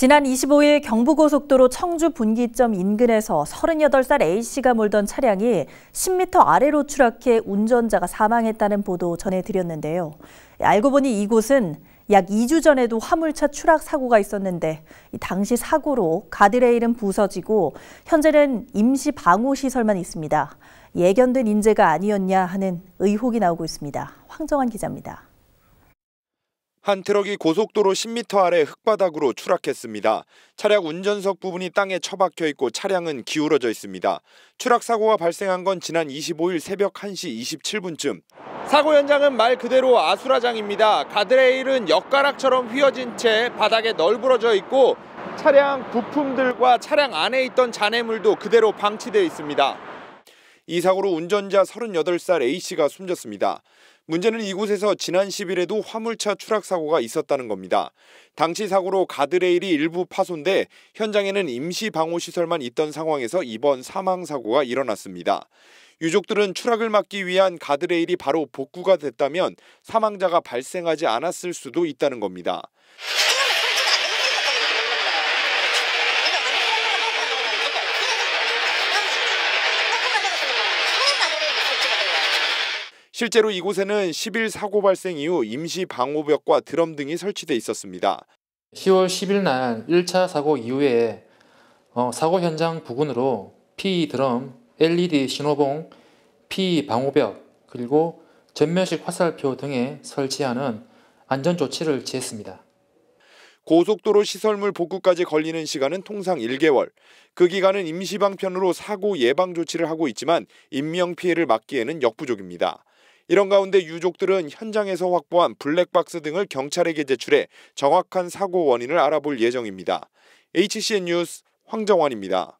지난 25일 경부고속도로 청주 분기점 인근에서 38살 A씨가 몰던 차량이 10m 아래로 추락해 운전자가 사망했다는 보도 전해드렸는데요. 알고 보니 이곳은 약 2주 전에도 화물차 추락 사고가 있었는데 당시 사고로 가드레일은 부서지고 현재는 임시 방호 시설만 있습니다. 예견된 인재가 아니었냐 하는 의혹이 나오고 있습니다. 황정환 기자입니다. 한 트럭이 고속도로 10m 아래 흙바닥으로 추락했습니다. 차량 운전석 부분이 땅에 처박혀 있고 차량은 기울어져 있습니다. 추락 사고가 발생한 건 지난 25일 새벽 1시 27분쯤. 사고 현장은 말 그대로 아수라장입니다. 가드레일은 엿가락처럼 휘어진 채 바닥에 널브러져 있고 차량 부품들과 차량 안에 있던 잔해물도 그대로 방치되어 있습니다. 이 사고로 운전자 38살 A씨가 숨졌습니다. 문제는 이곳에서 지난 10일에도 화물차 추락 사고가 있었다는 겁니다. 당시 사고로 가드레일이 일부 파손돼 현장에는 임시 방호 시설만 있던 상황에서 이번 사망 사고가 일어났습니다. 유족들은 추락을 막기 위한 가드레일이 바로 복구가 됐다면 사망자가 발생하지 않았을 수도 있다는 겁니다. 실제로 이곳에는 10일 사고 발생 이후 임시 방호벽과 드럼 등이 설치돼 있었습니다. 10월 10일 날 1차 사고 이후에 어, 사고 현장 부근으로 PE 드럼, LED 신호봉, PE 방호벽, 그리고 전면식 화살표 등에 설치하는 안전 조치를 취했습니다. 고속도로 시설물 복구까지 걸리는 시간은 통상 1개월. 그 기간은 임시방편으로 사고 예방 조치를 하고 있지만 인명 피해를 막기에는 역부족입니다. 이런 가운데 유족들은 현장에서 확보한 블랙박스 등을 경찰에게 제출해 정확한 사고 원인을 알아볼 예정입니다. HCN 뉴스 황정환입니다.